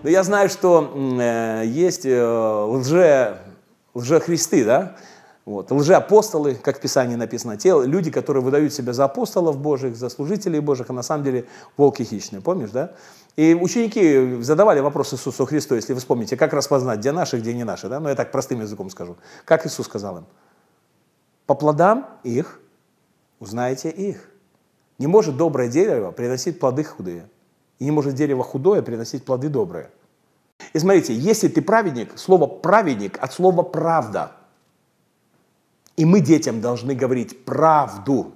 Но ну, я знаю, что э, есть э, лже, лжехристы, да? Вот, лжеапостолы, как в Писании написано, те люди, которые выдают себя за апостолов божьих, за служителей божьих, а на самом деле волки хищные, помнишь, да? И ученики задавали вопрос Иисусу Христу, если вы вспомните, как распознать, где наши, где не наши, да? Ну я так простым языком скажу. Как Иисус сказал им? По плодам их узнаете их. Не может доброе дерево приносить плоды худые. И не может дерево худое приносить плоды добрые. И смотрите, если ты праведник, слово праведник от слова правда. И мы детям должны говорить правду.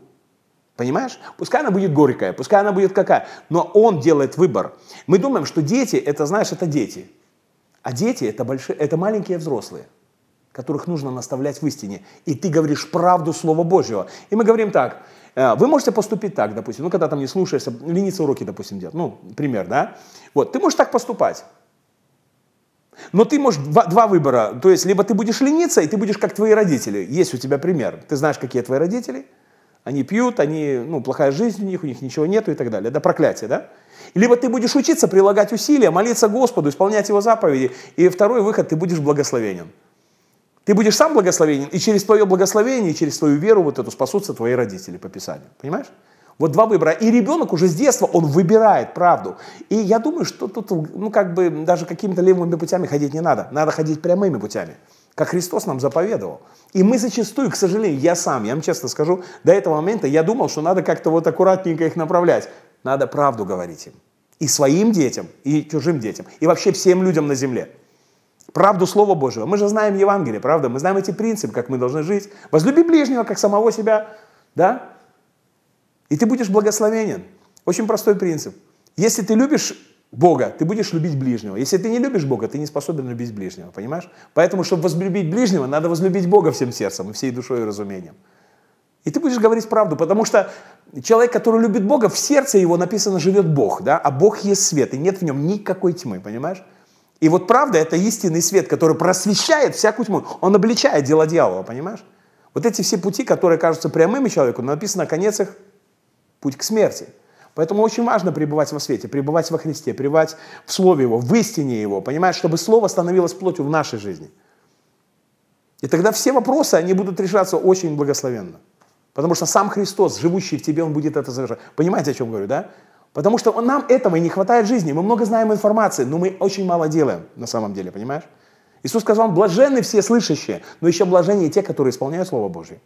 Понимаешь? Пускай она будет горькая, пускай она будет какая, но он делает выбор. Мы думаем, что дети, это, знаешь, это дети. А дети это, большие, это маленькие взрослые, которых нужно наставлять в истине. И ты говоришь правду Слова Божьего. И мы говорим так, Э, вы можете поступить так, допустим, ну, когда там не слушаешься, лениться уроки, допустим, делать, ну, пример, да? Вот, ты можешь так поступать. Но ты можешь два, два выбора, то есть либо ты будешь лениться, и ты будешь как твои родители. Есть у тебя пример. Ты знаешь, какие твои родители. Они пьют, они, ну, плохая жизнь у них, у них ничего нету и так далее. Это проклятие, да? Либо ты будешь учиться, прилагать усилия, молиться Господу, исполнять Его заповеди. И второй выход, ты будешь благословенен. Ты будешь сам благословенен, и через твое благословение, и через твою веру вот эту спасутся твои родители по Писанию. Понимаешь? Вот два выбора. И ребенок уже с детства, он выбирает правду. И я думаю, что тут, ну, как бы даже какими-то левыми путями ходить не надо. Надо ходить прямыми путями, как Христос нам заповедовал. И мы зачастую, к сожалению, я сам, я вам честно скажу, до этого момента я думал, что надо как-то вот аккуратненько их направлять. Надо правду говорить им. И своим детям, и чужим детям, и вообще всем людям на земле правду Слова Божьего. Мы же знаем Евангелие, правда? Мы знаем эти принципы, как мы должны жить. Возлюби ближнего, как самого себя, да? И ты будешь благословенен. Очень простой принцип. Если ты любишь Бога, ты будешь любить ближнего. Если ты не любишь Бога, ты не способен любить ближнего, понимаешь? Поэтому, чтобы возлюбить ближнего, надо возлюбить Бога всем сердцем и всей душой и разумением. И ты будешь говорить правду, потому что человек, который любит Бога, в сердце его написано живет Бог, да, а Бог есть свет, и нет в нем никакой тьмы, понимаешь? И вот правда – это истинный свет, который просвещает всякую тьму. Он обличает дела дьявола, понимаешь? Вот эти все пути, которые кажутся прямыми человеку, написано, конец их – путь к смерти. Поэтому очень важно пребывать во свете, пребывать во Христе, пребывать в Слове Его, в истине Его, понимаешь, чтобы Слово становилось плотью в нашей жизни. И тогда все вопросы, они будут решаться очень благословенно. Потому что сам Христос, живущий в тебе, Он будет это совершать. Понимаете, о чем говорю, да? Потому что нам этого и не хватает в жизни. Мы много знаем информации, но мы очень мало делаем на самом деле, понимаешь? Иисус сказал, блаженны все слышащие, но еще блаженнее те, которые исполняют Слово Божье.